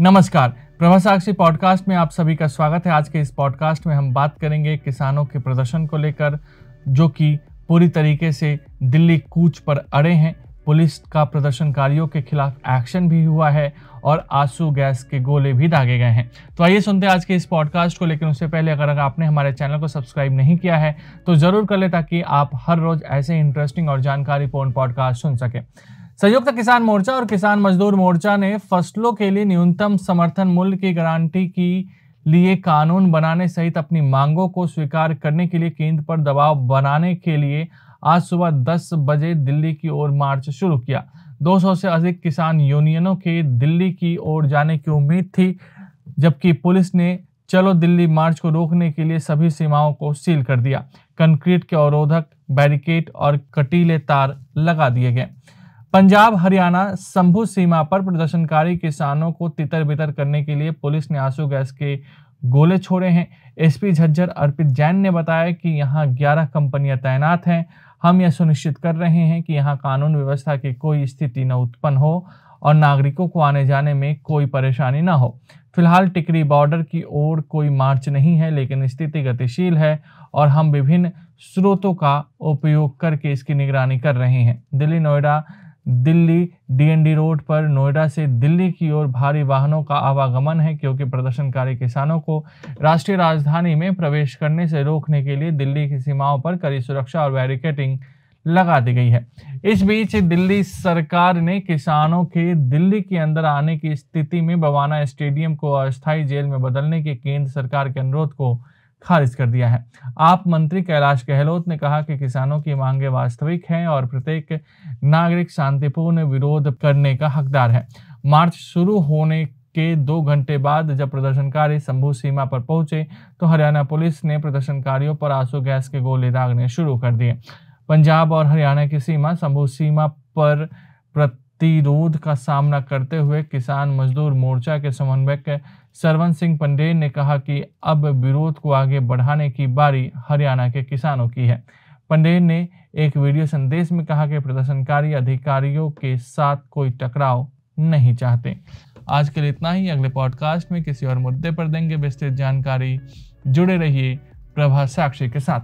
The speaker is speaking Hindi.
नमस्कार प्रभा साक्षी पॉडकास्ट में आप सभी का स्वागत है आज के इस पॉडकास्ट में हम बात करेंगे किसानों के प्रदर्शन को लेकर जो कि पूरी तरीके से दिल्ली कूच पर अड़े हैं पुलिस का प्रदर्शनकारियों के खिलाफ एक्शन भी हुआ है और आंसू गैस के गोले भी दागे गए हैं तो आइए सुनते हैं आज के इस पॉडकास्ट को लेकिन उससे पहले अगर आपने हमारे चैनल को सब्सक्राइब नहीं किया है तो ज़रूर कर ले ताकि आप हर रोज़ ऐसे इंटरेस्टिंग और जानकारीपूर्ण पॉडकास्ट सुन सकें संयुक्त किसान मोर्चा और किसान मजदूर मोर्चा ने फसलों के लिए न्यूनतम समर्थन मूल्य की गारंटी की लिए कानून बनाने सहित अपनी मांगों को स्वीकार करने के लिए केंद्र पर दबाव बनाने के लिए आज सुबह 10 बजे दिल्ली की ओर मार्च शुरू किया 200 से अधिक किसान यूनियनों के दिल्ली की ओर जाने की उम्मीद थी जबकि पुलिस ने चलो दिल्ली मार्च को रोकने के लिए सभी सीमाओं को सील कर दिया कंक्रीट के अवरोधक बैरिकेड और कटीले तार लगा दिए गए पंजाब हरियाणा शंभु सीमा पर प्रदर्शनकारी किसानों को तितर बितर करने के लिए पुलिस ने आंसू गैस के गोले छोड़े हैं एसपी झज्जर अर्पित जैन ने बताया कि यहां 11 कंपनियां तैनात हैं हम यह सुनिश्चित कर रहे हैं कि यहां कानून व्यवस्था की कोई स्थिति न उत्पन्न हो और नागरिकों को आने जाने में कोई परेशानी न हो फिलहाल टिकरी बॉर्डर की ओर कोई मार्च नहीं है लेकिन स्थिति गतिशील है और हम विभिन्न स्रोतों का उपयोग करके इसकी निगरानी कर रहे हैं दिल्ली नोएडा दिल्ली डीएनडी रोड पर नोएडा से दिल्ली की ओर भारी वाहनों का आवागमन है क्योंकि प्रदर्शनकारी किसानों को राष्ट्रीय राजधानी में प्रवेश करने से रोकने के लिए दिल्ली की सीमाओं पर कड़ी सुरक्षा और बैरिकेटिंग लगा दी गई है इस बीच दिल्ली सरकार ने किसानों के दिल्ली के अंदर आने की स्थिति में बवाना स्टेडियम को अस्थायी जेल में बदलने के केंद्र सरकार के अनुरोध को खारिज कर दिया है आप मंत्री कैलाश गहलोत ने कहा कि किसानों की मांगे वास्तविक हैं और प्रत्येक नागरिक शांतिपूर्ण विरोध करने का हकदार है मार्च शुरू होने के दो घंटे बाद जब प्रदर्शनकारी शंभू सीमा पर पहुंचे तो हरियाणा पुलिस ने प्रदर्शनकारियों पर आंसू गैस के गोले दागने शुरू कर दिए पंजाब और हरियाणा की सीमा शंभू सीमा पर प्रतिरोध का सामना करते हुए किसान मजदूर मोर्चा के समन्वयक सरवन सिंह पंडेल ने कहा कि अब विरोध को आगे बढ़ाने की बारी हरियाणा के किसानों की है पंडेल ने एक वीडियो संदेश में कहा कि प्रदर्शनकारी अधिकारियों के साथ कोई टकराव नहीं चाहते आज के लिए इतना ही अगले पॉडकास्ट में किसी और मुद्दे पर देंगे विस्तृत जानकारी जुड़े रहिए प्रभा साक्षी के साथ